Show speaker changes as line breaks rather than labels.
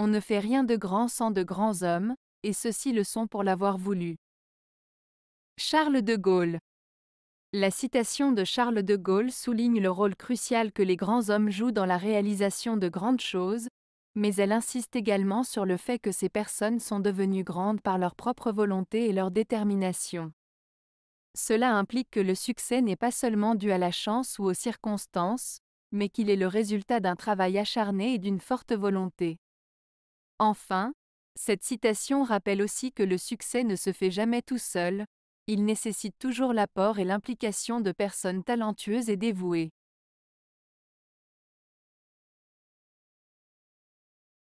On ne fait rien de grand sans de grands hommes, et ceux-ci le sont pour l'avoir voulu. Charles de Gaulle La citation de Charles de Gaulle souligne le rôle crucial que les grands hommes jouent dans la réalisation de grandes choses, mais elle insiste également sur le fait que ces personnes sont devenues grandes par leur propre volonté et leur détermination. Cela implique que le succès n'est pas seulement dû à la chance ou aux circonstances, mais qu'il est le résultat d'un travail acharné et d'une forte volonté. Enfin, cette citation rappelle aussi que le succès ne se fait jamais tout seul, il nécessite toujours l'apport et l'implication de personnes talentueuses et
dévouées.